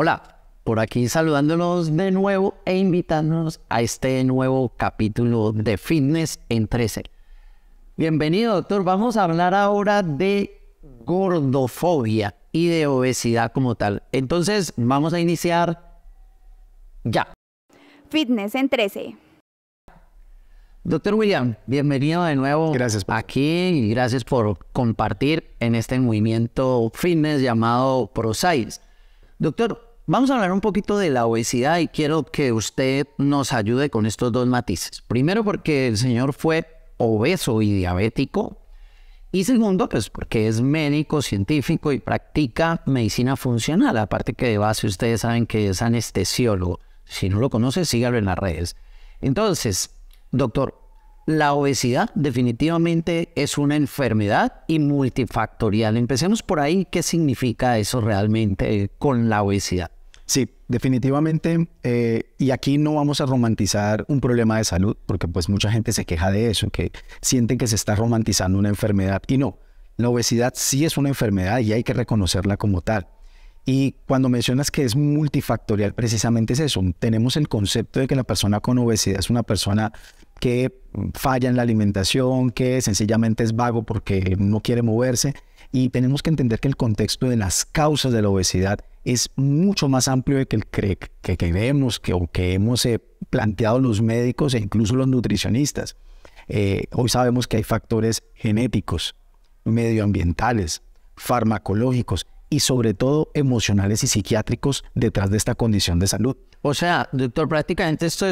Hola, por aquí saludándonos de nuevo e invitándonos a este nuevo capítulo de Fitness en 13. Bienvenido, doctor. Vamos a hablar ahora de gordofobia y de obesidad como tal. Entonces, vamos a iniciar ya. Fitness en 13. Doctor William, bienvenido de nuevo aquí y gracias por compartir en este movimiento fitness llamado ProSize. Doctor, Vamos a hablar un poquito de la obesidad y quiero que usted nos ayude con estos dos matices. Primero porque el señor fue obeso y diabético. Y segundo, pues porque es médico, científico y practica medicina funcional. Aparte que de base ustedes saben que es anestesiólogo. Si no lo conoce, sígalo en las redes. Entonces, doctor, la obesidad definitivamente es una enfermedad y multifactorial. Empecemos por ahí, ¿qué significa eso realmente con la obesidad? Sí, definitivamente. Eh, y aquí no vamos a romantizar un problema de salud, porque pues mucha gente se queja de eso, que sienten que se está romantizando una enfermedad. Y no, la obesidad sí es una enfermedad y hay que reconocerla como tal. Y cuando mencionas que es multifactorial, precisamente es eso. Tenemos el concepto de que la persona con obesidad es una persona que falla en la alimentación, que sencillamente es vago porque no quiere moverse, y tenemos que entender que el contexto de las causas de la obesidad es mucho más amplio de que, el que, creemos que, o que hemos eh, planteado los médicos e incluso los nutricionistas. Eh, hoy sabemos que hay factores genéticos, medioambientales, farmacológicos y sobre todo emocionales y psiquiátricos detrás de esta condición de salud. O sea, doctor, prácticamente esto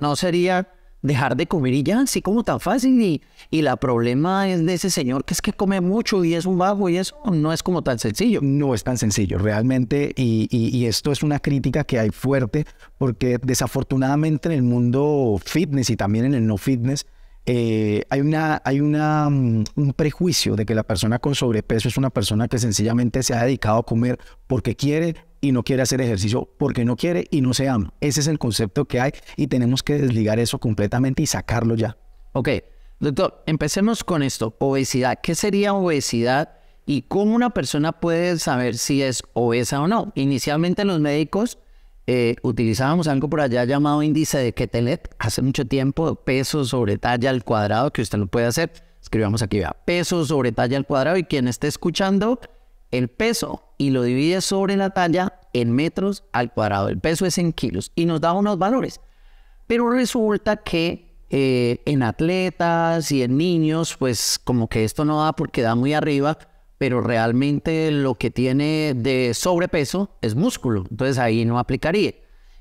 no sería dejar de comer y ya, así como tan fácil. Y, y la problema es de ese señor que es que come mucho y es un bajo y eso no es como tan sencillo. No es tan sencillo, realmente. Y, esto es una crítica que hay fuerte porque desafortunadamente en el mundo fitness y también en el no fitness, eh, hay, una, hay una, mm, un prejuicio de que la persona con sobrepeso es una persona que sencillamente se ha dedicado a comer porque quiere y no quiere hacer ejercicio porque no quiere y no se ama. Ese es el concepto que hay y tenemos que desligar eso completamente y sacarlo ya. Ok, doctor, empecemos con esto. Obesidad. ¿Qué sería obesidad y cómo una persona puede saber si es obesa o no? Inicialmente los médicos eh, utilizábamos algo por allá llamado índice de Ketelet hace mucho tiempo, peso sobre talla al cuadrado, que usted lo puede hacer. Escribamos aquí, vea, peso sobre talla al cuadrado y quien esté escuchando, el peso y lo divide sobre la talla en metros al cuadrado. El peso es en kilos y nos da unos valores. Pero resulta que eh, en atletas y en niños, pues como que esto no da porque da muy arriba, pero realmente lo que tiene de sobrepeso es músculo. Entonces ahí no aplicaría.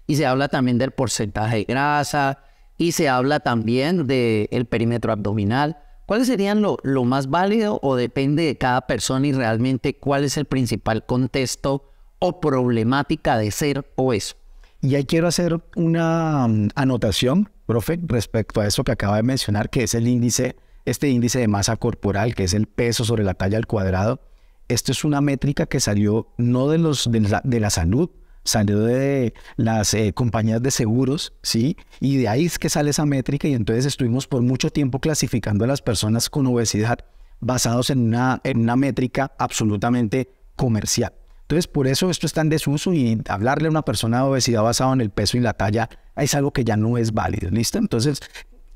Y se habla también del porcentaje de grasa y se habla también del perímetro abdominal. ¿Cuáles serían lo, más válido o depende de cada persona y realmente cuál es el principal contexto o problemática de ser o eso? Y ahí quiero hacer una mm, anotación, profe, respecto a eso que acaba de mencionar, que es el índice, este índice de masa corporal, que es el peso sobre la talla al cuadrado. Esto es una métrica que salió no de, los, de, la, de la salud, salió de las eh, compañías de seguros, ¿sí? Y de ahí es que sale esa métrica y entonces estuvimos por mucho tiempo clasificando a las personas con obesidad basados en una, en una métrica absolutamente comercial. Entonces, por eso esto está en desuso y hablarle a una persona de obesidad basado en el peso y la talla es algo que ya no es válido, ¿listo? Entonces,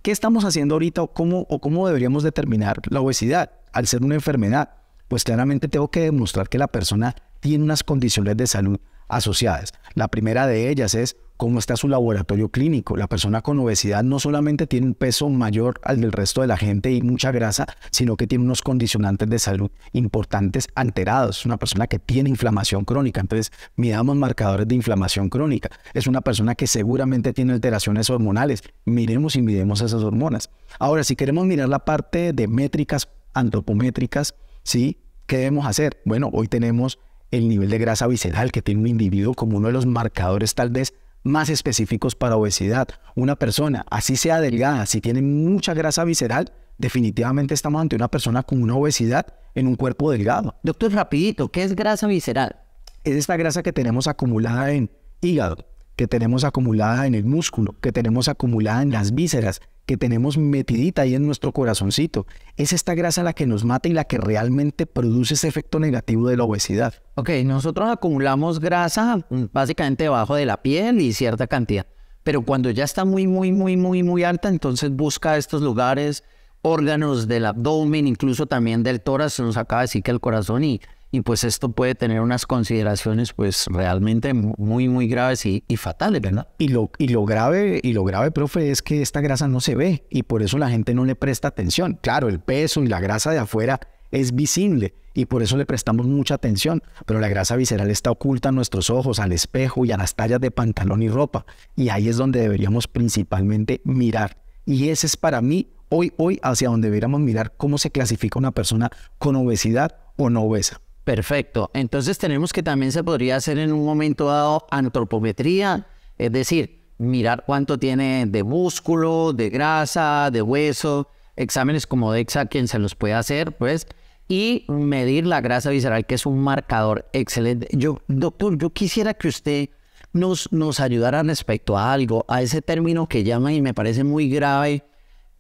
¿qué estamos haciendo ahorita cómo, o cómo deberíamos determinar la obesidad al ser una enfermedad? Pues claramente tengo que demostrar que la persona tiene unas condiciones de salud asociadas. La primera de ellas es cómo está su laboratorio clínico. La persona con obesidad no solamente tiene un peso mayor al del resto de la gente y mucha grasa, sino que tiene unos condicionantes de salud importantes alterados. Es una persona que tiene inflamación crónica, entonces miramos marcadores de inflamación crónica. Es una persona que seguramente tiene alteraciones hormonales. Miremos y midemos esas hormonas. Ahora, si queremos mirar la parte de métricas antropométricas, ¿sí? ¿Qué debemos hacer? Bueno, hoy tenemos el nivel de grasa visceral que tiene un individuo como uno de los marcadores tal vez más específicos para obesidad. Una persona, así sea delgada, si tiene mucha grasa visceral, definitivamente estamos ante una persona con una obesidad en un cuerpo delgado. Doctor, rapidito, ¿qué es grasa visceral? Es esta grasa que tenemos acumulada en hígado, que tenemos acumulada en el músculo, que tenemos acumulada en las vísceras, que tenemos metidita ahí en nuestro corazoncito. Es esta grasa la que nos mata y la que realmente produce ese efecto negativo de la obesidad. Ok, nosotros acumulamos grasa básicamente debajo de la piel y cierta cantidad. Pero cuando ya está muy, muy, muy, muy, muy alta, entonces busca estos lugares, órganos del abdomen, incluso también del tórax, nos acaba de decir que el corazón y y pues esto puede tener unas consideraciones pues realmente muy muy graves y, fatales, ¿verdad? Y lo, grave, y lo grave, profe, es que esta grasa no se ve y por eso la gente no le presta atención. Claro, el peso y la grasa de afuera es visible y por eso le prestamos mucha atención, pero la grasa visceral está oculta a nuestros ojos, al espejo y a las tallas de pantalón y ropa y ahí es donde deberíamos principalmente mirar. Y ese es para mí hoy hoy hacia donde deberíamos mirar cómo se clasifica una persona con obesidad o no obesa. Perfecto. Entonces tenemos que también se podría hacer en un momento dado antropometría, es decir, mirar cuánto tiene de músculo, de grasa, de hueso, exámenes como DEXA, quien se los puede hacer, pues, y medir la grasa visceral, que es un marcador excelente. Yo, doctor, yo quisiera que usted nos, nos ayudara respecto a algo, a ese término que llama y me parece muy grave,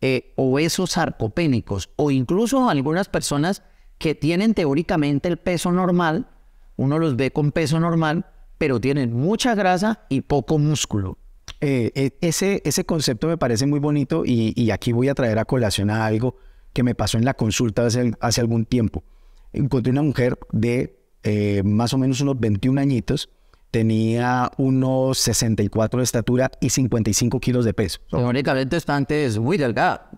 eh, obesos sarcopénicos, o incluso algunas personas que tienen teóricamente el peso normal, uno los ve con peso normal, pero tienen mucha grasa y poco músculo. Eh, eh, ese, ese concepto me parece muy bonito y, aquí voy a traer a colación a algo que me pasó en la consulta hace, algún tiempo. Encontré una mujer de eh, más o menos unos 21 añitos, tenía unos 64 de estatura y 55 kilos de peso. Teóricamente está antes muy delgada.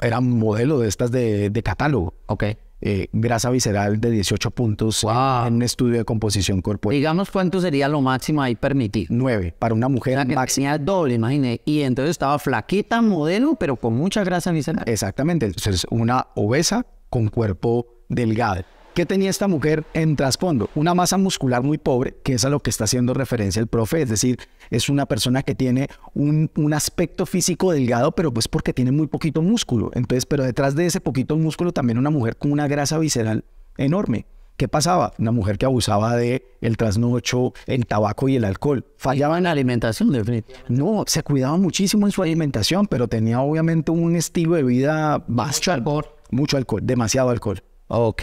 Era modelo de estas de, de catálogo. Ok. Eh, grasa visceral de 18 puntos en un estudio de composición corporal. Digamos, ¿cuánto sería lo máximo ahí permitido. Nueve, para una mujer máxima. Tenía doble, imagínate. Y entonces estaba flaquita, modelo, pero con mucha grasa visceral. Exactamente, entonces una obesa con cuerpo delgado. ¿Qué tenía esta mujer en trasfondo? Una masa muscular muy pobre, que es a lo que está haciendo referencia el profe, es decir, es una persona que tiene un, aspecto físico delgado, pero pues porque tiene muy poquito músculo. Entonces, pero detrás de ese poquito músculo también una mujer con una grasa visceral enorme. ¿Qué pasaba? Una mujer que abusaba de el trasnocho, el tabaco y el alcohol. Fallaba en la alimentación, definitivamente. No, se cuidaba muchísimo en su alimentación, pero tenía obviamente un estilo de vida bastante... Mucho alcohol. Mucho alcohol, demasiado alcohol. Ok.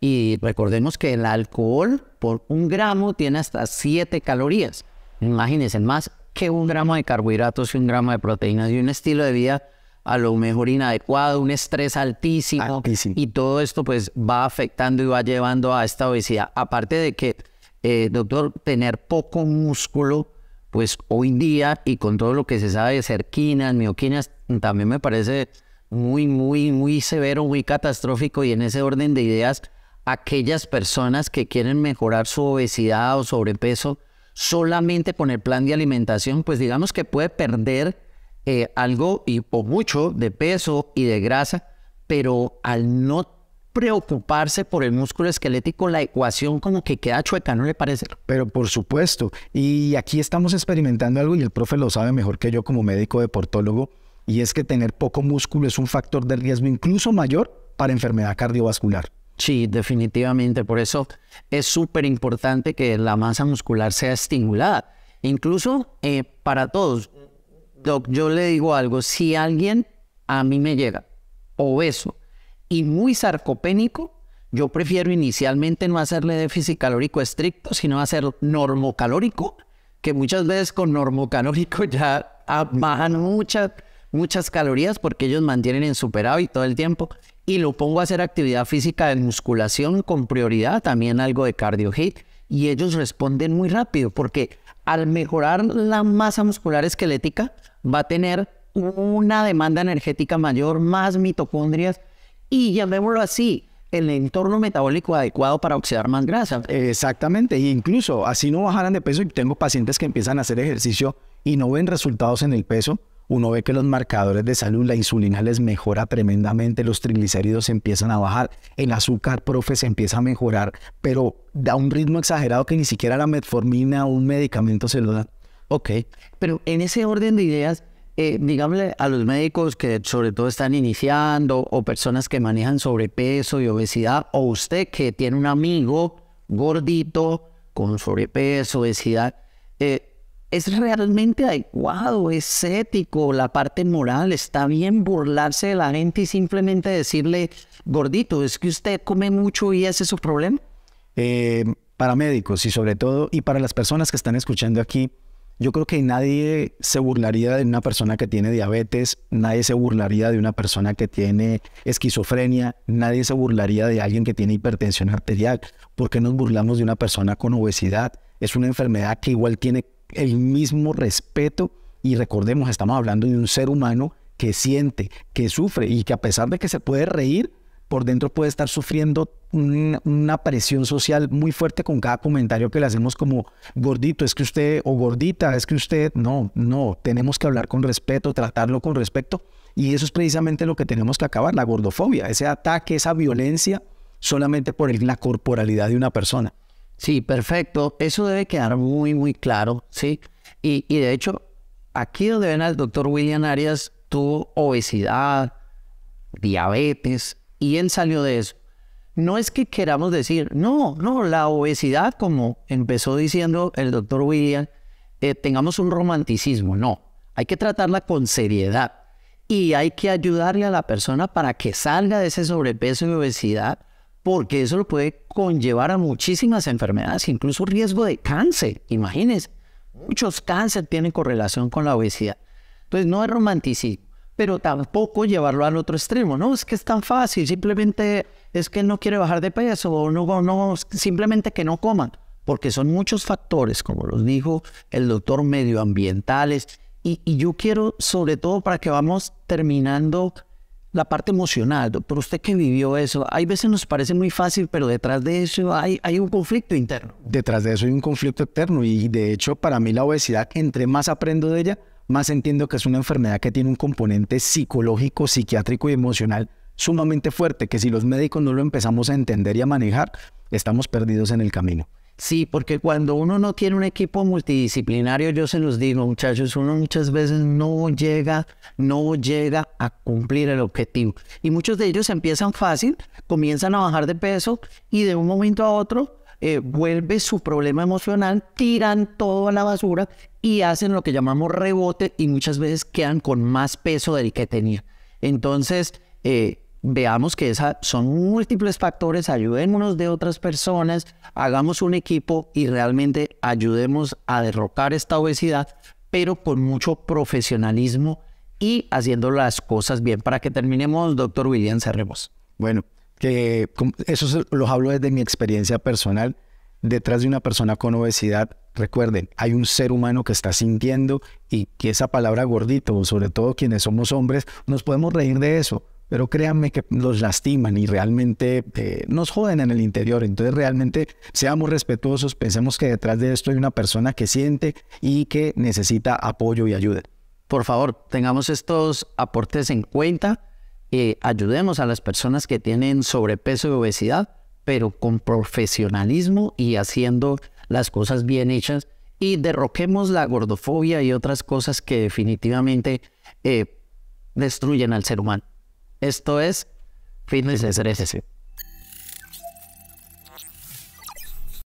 Y recordemos que el alcohol por un gramo tiene hasta 7 calorías. Imagínense, más que un gramo de carbohidratos y un gramo de proteínas y un estilo de vida a lo mejor inadecuado, un estrés altísimo, Y todo esto pues va afectando y va llevando a esta obesidad. Aparte de que, eh, doctor, tener poco músculo, pues hoy en día y con todo lo que se sabe de cerquinas, mioquinas, también me parece muy, muy, muy severo, muy catastrófico y en ese orden de ideas aquellas personas que quieren mejorar su obesidad o sobrepeso solamente con el plan de alimentación, pues digamos que puede perder eh, algo y, o mucho de peso y de grasa, pero al no preocuparse por el músculo esquelético, la ecuación como que queda chueca, ¿no le parece? Pero por supuesto, y aquí estamos experimentando algo y el profe lo sabe mejor que yo como médico deportólogo, y es que tener poco músculo es un factor de riesgo incluso mayor para enfermedad cardiovascular. Sí, definitivamente. Por eso es súper importante que la masa muscular sea estimulada. Incluso eh, para todos. Doc, yo le digo algo. Si alguien a mí me llega obeso y muy sarcopénico, yo prefiero inicialmente no hacerle déficit calórico estricto, sino hacer normocalórico, que muchas veces con normocalórico ya bajan muchas, muchas calorías porque ellos mantienen en superávit todo el tiempo y lo pongo a hacer actividad física de musculación con prioridad, también algo de cardio y ellos responden muy rápido porque al mejorar la masa muscular esquelética va a tener una demanda energética mayor, más mitocondrias y llamémoslo así, el entorno metabólico adecuado para oxidar más grasa. Exactamente, e incluso así no bajaran de peso y tengo pacientes que empiezan a hacer ejercicio y no ven resultados en el peso, uno ve que los marcadores de salud, la insulina les mejora tremendamente, los triglicéridos empiezan a bajar, el azúcar, profe, se empieza a mejorar, pero da un ritmo exagerado que ni siquiera la metformina o un medicamento se lo da. Ok. Pero en ese orden de ideas, eh, a los médicos que sobre todo están iniciando o personas que manejan sobrepeso y obesidad, o usted que tiene un amigo gordito con sobrepeso, obesidad, eh, es realmente adecuado, es ético, la parte moral, está bien burlarse de la gente y simplemente decirle, gordito, es que usted come mucho y ese es su problema. Eh, para médicos y sobre todo, y para las personas que están escuchando aquí, yo creo que nadie se burlaría de una persona que tiene diabetes, nadie se burlaría de una persona que tiene esquizofrenia, nadie se burlaría de alguien que tiene hipertensión arterial. ¿Por qué nos burlamos de una persona con obesidad? Es una enfermedad que igual tiene el mismo respeto y recordemos, estamos hablando de un ser humano que siente, que sufre y que a pesar de que se puede reír, por dentro puede estar sufriendo una, presión social muy fuerte con cada comentario que le hacemos como gordito, es que usted o gordita, es que usted, no, no, tenemos que hablar con respeto, tratarlo con respeto y eso es precisamente lo que tenemos que acabar, la gordofobia, ese ataque, esa violencia solamente por la corporalidad de una persona. Sí, perfecto. Eso debe quedar muy, muy claro, ¿sí? Y, de hecho, aquí donde ven al doctor William Arias tuvo obesidad, diabetes, y él salió de eso. No es que queramos decir, no, no, la obesidad, como empezó diciendo el doctor William, eh, tengamos un romanticismo, no. Hay que tratarla con seriedad y hay que ayudarle a la persona para que salga de ese sobrepeso y obesidad porque eso lo puede conllevar a muchísimas enfermedades, incluso riesgo de cáncer. Imagínense, muchos cánceres tienen correlación con la obesidad. Entonces, no es romanticismo, pero tampoco llevarlo al otro extremo. No, es que es tan fácil, simplemente es que no quiere bajar de peso o no, no simplemente que no coman, porque son muchos factores, como los dijo el doctor, medioambientales. y yo quiero, sobre todo para que vamos terminando la parte emocional, por usted que vivió eso, hay veces nos parece muy fácil, pero detrás de eso hay, hay un conflicto interno. Detrás de eso hay un conflicto eterno y de hecho para mí la obesidad, entre más aprendo de ella, más entiendo que es una enfermedad que tiene un componente psicológico, psiquiátrico y emocional sumamente fuerte, que si los médicos no lo empezamos a entender y a manejar, estamos perdidos en el camino. Sí, porque cuando uno no tiene un equipo multidisciplinario, yo se los digo, muchachos, uno muchas veces no llega, no llega a cumplir el objetivo. Y muchos de ellos empiezan fácil, comienzan a bajar de peso y de un momento a otro eh, vuelve su problema emocional, tiran todo a la basura y hacen lo que llamamos rebote y muchas veces quedan con más peso del que tenían. Entonces, eh, veamos que esa, son múltiples factores, ayudémonos de otras personas, hagamos un equipo y realmente ayudemos a derrocar esta obesidad, pero con mucho profesionalismo y haciendo las cosas bien. Para que terminemos, doctor William, cerremos. Bueno, que eso los hablo desde mi experiencia personal. Detrás de una persona con obesidad, recuerden, hay un ser humano que está sintiendo y que esa palabra gordito, sobre todo quienes somos hombres, nos podemos reír de eso, pero créanme que los lastiman y realmente eh, nos joden en el interior. Entonces realmente seamos respetuosos, pensemos que detrás de esto hay una persona que siente y que necesita apoyo y ayuda. Por favor, tengamos estos aportes en cuenta, y eh, ayudemos a las personas que tienen sobrepeso y obesidad, pero con profesionalismo y haciendo las cosas bien hechas y derroquemos la gordofobia y otras cosas que definitivamente eh, destruyen al ser humano. Esto es Fitness Estrés.